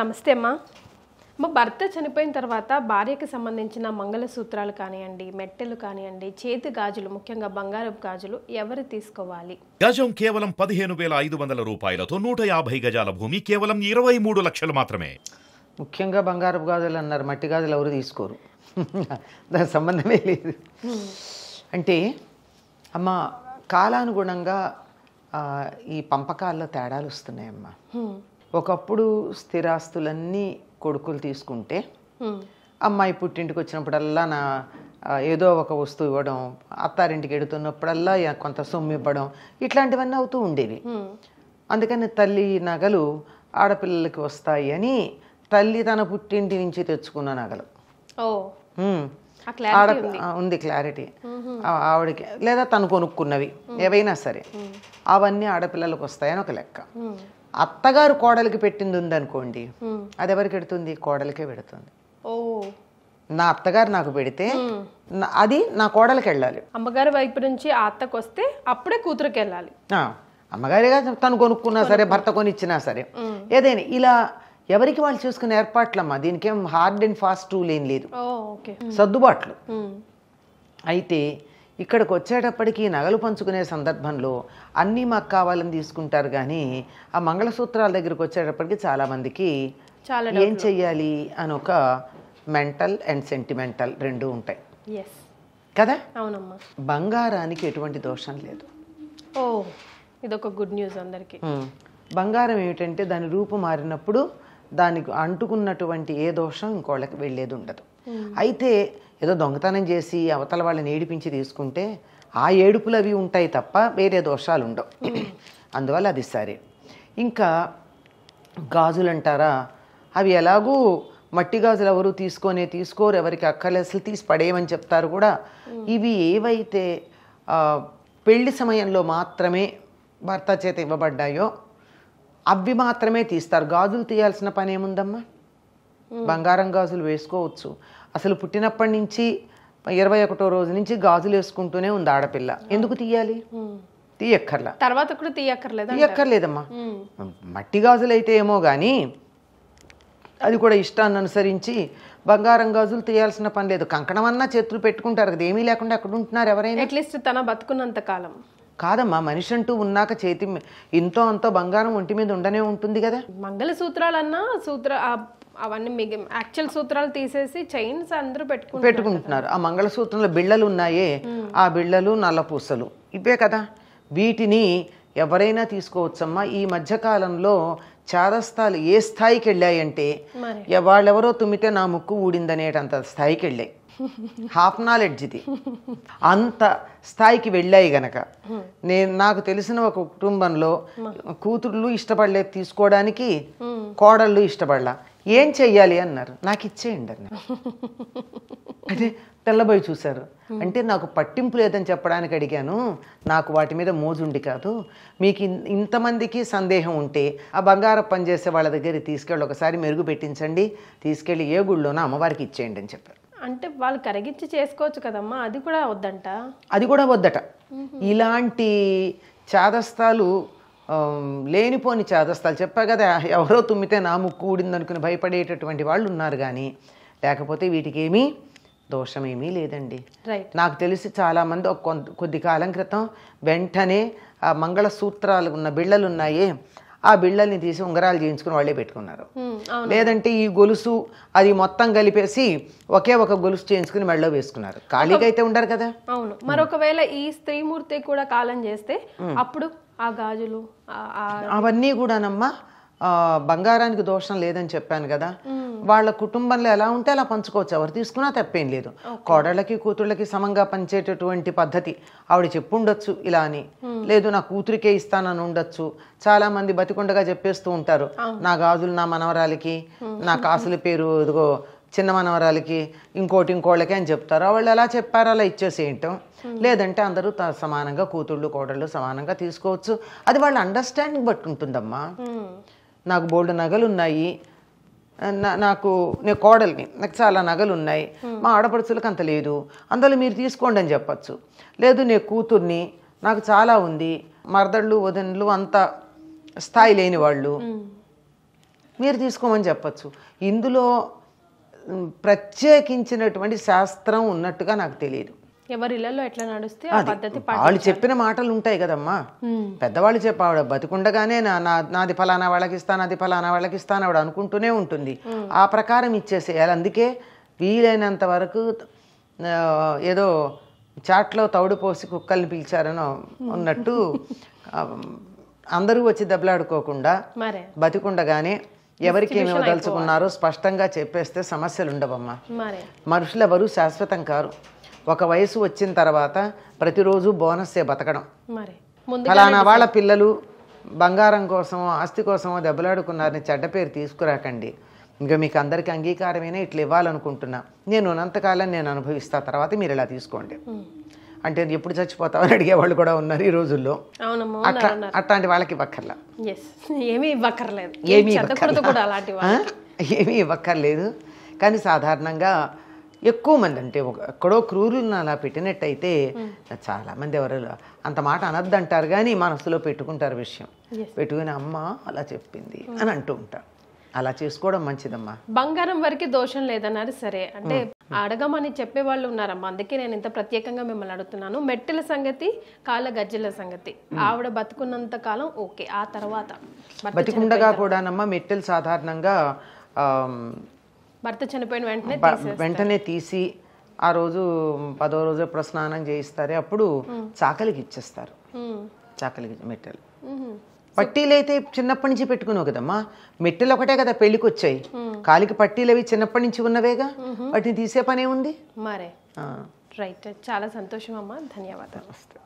నమస్తే అమ్మా మా భర్త చనిపోయిన తర్వాత భార్యకి సంబంధించిన మంగళసూత్రాలు కానివ్వండి మెట్టెలు కానివ్వండి చేతి గాజులు ముఖ్యంగా బంగారపు గాజులు ఎవరు తీసుకోవాలి గజం కేవలం పదిహేను వేల ఐదు వందల రూపాయలతో నూట యాభై గజాల భూమి కేవలం ఇరవై మూడు లక్షలు మాత్రమే ముఖ్యంగా బంగారపు గాజులు అన్నారు మట్టి గాజులు ఎవరు తీసుకోరు దాని సంబంధమే లేదు అంటే అమ్మ కాలానుగుణంగా ఈ పంపకాల్లో తేడాలు వస్తున్నాయమ్మా ఒకప్పుడు స్థిరాస్తులన్నీ కొడుకులు తీసుకుంటే అమ్మాయి పుట్టింటికి వచ్చినప్పుడల్లా నా ఏదో ఒక వస్తువు ఇవ్వడం అత్తారింటికి ఎడుతున్నప్పుడల్లా కొంత సొమ్ము ఇవ్వడం ఇట్లాంటివన్నీ అవుతూ ఉండేవి అందుకని తల్లి నగలు ఆడపిల్లలకి వస్తాయి అని తల్లి తన పుట్టింటి నుంచి తెచ్చుకున్న నగలు ఆడ ఉంది క్లారిటీ ఆవిడకి లేదా తను కొనుక్కున్నవి ఏవైనా సరే అవన్నీ ఆడపిల్లలకు వస్తాయని ఒక లెక్క అత్తగారు కోడలికి పెట్టింది ఉందనుకోండి అది ఎవరికి పెడుతుంది కోడలికే పెడుతుంది నా అత్తగారు నాకు పెడితే అది నా కోడలికి వెళ్ళాలి అమ్మగారి వైపు నుంచి అత్తకు వస్తే అప్పుడే కూతురికి వెళ్ళాలి అమ్మగారిగా తను కొనుక్కున్నా సరే భర్త కొనిచ్చినా సరే ఏదైనా ఇలా ఎవరికి వాళ్ళు చూసుకునే ఏర్పాట్లమ్మా దీనికేం హార్డ్ అండ్ ఫాస్ట్ రూల్ ఏం లేదు సర్దుబాట్లు అయితే ఇక్కడికి వచ్చేటప్పటికి నగలు పంచుకునే సందర్భంలో అన్నీ మాకు కావాలని తీసుకుంటారు కానీ ఆ మంగళసూత్రాల దగ్గరికి వచ్చేటప్పటికి చాలామందికి చాలా ఏం చెయ్యాలి అని ఒక మెంటల్ అండ్ సెంటిమెంటల్ రెండు ఉంటాయి కదా అవునమ్మా బంగారానికి ఎటువంటి దోషం లేదు ఓ ఇదొక గుడ్ న్యూస్ అందరికీ బంగారం ఏమిటంటే దాని రూపు మారినప్పుడు దానికి అంటుకున్నటువంటి ఏ దోషం ఇంకోళ్ళకి వెళ్ళేది ఉండదు Hmm. అయితే ఏదో దొంగతనం చేసి అవతల వాళ్ళని ఏడిపించి తీసుకుంటే ఆ ఏడుపులు అవి ఉంటాయి తప్ప వేరే దోషాలు ఉండవు hmm. అందువల్ల అది సరే ఇంకా గాజులు అంటారా అవి ఎలాగూ మట్టి గాజులు ఎవరు తీసుకొనే తీసుకోరు ఎవరికి అక్కర్లేసలు తీసి పడేయమని చెప్తారు కూడా hmm. ఇవి ఏవైతే పెళ్లి సమయంలో మాత్రమే భర్త చేత ఇవ్వబడ్డాయో అవి మాత్రమే తీస్తారు గాజులు తీయాల్సిన పని ఏముందమ్మా బంగారం గాజులు వేసుకోవచ్చు అసలు పుట్టినప్పటి నుంచి ఇరవై ఒకటో రోజు నుంచి గాజులు వేసుకుంటూనే ఉంది ఆడపిల్ల ఎందుకు తీయాలి తీయక్కర్లా తర్వాత కూడా తీయక్కర్లేదు తీయక్కర్లేదమ్మా మట్టి గాజులు అయితే ఏమో కానీ అది కూడా ఇష్టాన్ని అనుసరించి బంగారం గాజులు తీయాల్సిన పని లేదు కంకణం అన్నా చేతులు పెట్టుకుంటారు కదా ఏమీ లేకుండా అక్కడ ఉంటున్నారు ఎవరైనా అట్లీస్ట్ తన బతుకున్నంత కాలం కాదమ్మా మనిషి అంటూ ఉన్నాక చేతి ఇంతో అంతో బంగారం ఒంటి మీద ఉండనే ఉంటుంది కదా మంగళ సూత్రాలన్నా సూత్ర అవన్నీ మిగి యాక్చువల్ సూత్రాలు తీసేసి చైన్స్ అందరూ పెట్టుకుని పెట్టుకుంటున్నారు ఆ మంగళసూత్రంలో బిళ్ళలు ఉన్నాయే ఆ బిళ్ళలు నల్ల పూసలు ఇవే కదా వీటిని ఎవరైనా తీసుకోవచ్చమ్మా ఈ మధ్యకాలంలో చారస్తాలు ఏ స్థాయికి వెళ్ళాయంటే వాళ్ళెవరో తుమ్మితే నా ముక్కు ఊడిందనేటంత స్థాయికి వెళ్ళాయి హాఫ్ నాలెడ్జ్ ఇది అంత స్థాయికి వెళ్ళాయి గనక నేను నాకు తెలిసిన ఒక కుటుంబంలో కూతుర్లు ఇష్టపడలేదు తీసుకోవడానికి కోడళ్ళు ఇష్టపడలా ఏం చెయ్యాలి అన్నారు నాకు ఇచ్చేయండి అన్న అదే తెల్లబోయి చూశారు అంటే నాకు పట్టింపు లేదని చెప్పడానికి అడిగాను నాకు వాటి మీద మోజుండి కాదు మీకు ఇంతమందికి సందేహం ఉంటే ఆ బంగారం పనిచేసే వాళ్ళ దగ్గర తీసుకెళ్ళి ఒకసారి మెరుగు పెట్టించండి తీసుకెళ్ళి ఏ గుళ్ళోనో అమ్మవారికి ఇచ్చేయండి అని చెప్పారు అంటే వాళ్ళు కరిగించి చేసుకోవచ్చు కదమ్మా అది కూడా వద్దంట అది కూడా వద్దట ఇలాంటి చాదస్తాలు లేనిపోని చాదస్తాలు చెప్పా కదా ఎవరో తుమ్మితే నా ముక్కు ఊడిందనుకుని భయపడేటటువంటి వాళ్ళు ఉన్నారు కానీ లేకపోతే వీటికేమీ దోషమేమీ లేదండి నాకు తెలిసి చాలామంది కొద్ది కాలం క్రితం వెంటనే ఆ మంగళసూత్రాలు ఉన్న బిళ్ళలు ఉన్నాయే ఆ బిళ్ళల్ని తీసి ఉంగరాలు చేయించుకుని వాళ్ళే పెట్టుకున్నారు లేదంటే ఈ గొలుసు అది మొత్తం కలిపేసి ఒకే ఒక గొలుసు చేయించుకుని మెడలో వేసుకున్నారు ఖాళీగా అయితే ఉండరు కదా అవును మరొకవేళ ఈ స్త్రీమూర్తి కూడా కాలం చేస్తే అప్పుడు ఆ గాజులు అవన్నీ కూడానమ్మా బంగారానికి దోషం లేదని చెప్పాను కదా వాళ్ళ కుటుంబంలో ఎలా ఉంటే అలా పంచుకోవచ్చు ఎవరు తీసుకున్నా తప్పేం లేదు కోడళ్ళకి కూతుళ్ళకి సమంగా పంచేటటువంటి పద్ధతి ఆవిడ చెప్పుండొచ్చు ఇలా అని లేదు నా కూతురికే ఇస్తానని ఉండొచ్చు చాలా మంది బతికుండగా చెప్పేస్తూ ఉంటారు నా గాజులు నా మనవరాలికి నా కాసుల పేరు ఇదిగో చిన్న మనవరాలకి ఇంకోటి ఇంకోళ్ళకి అని చెప్తారు వాళ్ళు ఎలా చెప్పారో అలా ఇచ్చేసేయటం లేదంటే అందరూ సమానంగా కూతుళ్ళు కోడళ్ళు సమానంగా తీసుకోవచ్చు అది వాళ్ళ అండర్స్టాండింగ్ బట్టి ఉంటుందమ్మా నాకు బోల్డ్ నగలు ఉన్నాయి నాకు నేను కోడల్ని నాకు చాలా నగలు ఉన్నాయి మా ఆడపడుచులకు అంత లేదు అందులో మీరు తీసుకోండి అని చెప్పచ్చు లేదు నేను కూతుర్ని నాకు చాలా ఉంది మరదళ్ళు వదనలు అంత స్థాయి లేని వాళ్ళు మీరు తీసుకోమని చెప్పచ్చు ఇందులో ప్రత్యేకించినటువంటి శాస్త్రం ఉన్నట్టుగా నాకు తెలియదు ఎవరిళ్ళలో ఎట్లా నడుస్తే పద్ధతి వాళ్ళు చెప్పిన మాటలు ఉంటాయి కదమ్మా పెద్దవాళ్ళు చెప్పాడు బతికుండగానే నా నాది ఫలానా వాళ్ళకి ఇస్తాను అది ఫలానా వాళ్ళకి ఇస్తాను ఆవిడ అనుకుంటూనే ఉంటుంది ఆ ప్రకారం ఇచ్చేసేయాలి అందుకే వీలైనంత వరకు ఏదో చాట్లో తౌడు పోసి కుక్కల్ని పిలిచారనో ఉన్నట్టు అందరూ వచ్చి దెబ్బలాడుకోకుండా బతికుండగానే ఎవరికి ఏమి వదలుచుకున్నారో స్పష్టంగా చెప్పేస్తే సమస్యలు ఉండవమ్మా మనుషులు ఎవరు శాశ్వతం కారు ఒక వయసు వచ్చిన తర్వాత ప్రతిరోజు బోనస్సే బతకడం ఫలానా వాళ్ళ పిల్లలు బంగారం కోసమో ఆస్తి కోసమో దెబ్బలాడుకున్నారని చెడ్డ పేరు తీసుకురాకండి ఇంకా మీకు అందరికీ అంగీకారమైనా ఇట్లా ఇవ్వాలనుకుంటున్నా నేను ఉన్నంతకాలం నేను అనుభవిస్తా తర్వాత మీరు ఇలా తీసుకోండి అంటే ఎప్పుడు చచ్చిపోతామని అడిగేవాళ్ళు కూడా ఉన్నారు ఈ రోజుల్లో అట్లా అట్లాంటి వాళ్ళకి ఇవ్వక్కర్లా ఇవ్వక్కర్లేదు ఏమీ ఇవ్వక్కర్లేదు కానీ సాధారణంగా ఎక్కువ మంది అంటే ఎక్కడో క్రూరులను అలా పెట్టినట్టయితే చాలా మంది ఎవరు అంత మాట అనద్దంటారు కానీ మనసులో పెట్టుకుంటారు విషయం పెట్టుకుని అమ్మ అలా చెప్పింది hmm. అని అంటూ ఉంటారు అలా చేసుకోవడం మంచిదమ్మా బంగారం వరకు దోషం లేదన్నారు సరే అంటే hmm. Hmm. అడగమని చెప్పే వాళ్ళు ఉన్నారమ్మా అందుకే నేను ఇంత ప్రత్యేకంగా మిమ్మల్ని అడుగుతున్నాను మెట్టెల సంగతి కాళ్ళ గజ్జల సంగతి ఆవిడ బతుకున్నంత కాలం ఓకే ఆ తర్వాత బతికుండగా కూడానమ్మా మెట్టెలు సాధారణంగా భర్త చనిపోయిన వెంటనే వెంటనే తీసి ఆ రోజు పదో రోజు ప్రస్నానం స్నానం అప్పుడు చాకలికి ఇచ్చేస్తారు చాకలికి మెట్టెలు పట్టీలు అయితే చిన్నప్పటి నుంచి పెట్టుకున్నావు కదమ్మా మెట్టెలు ఒకటే కదా పెళ్లికి వచ్చాయి కాలికి పట్టీలు అవి చిన్నప్పటి నుంచి ఉన్నవేగా వాటిని తీసే పనే ఉంది మరే రైట్ చాలా సంతోషం అమ్మా ధన్యవాదాలు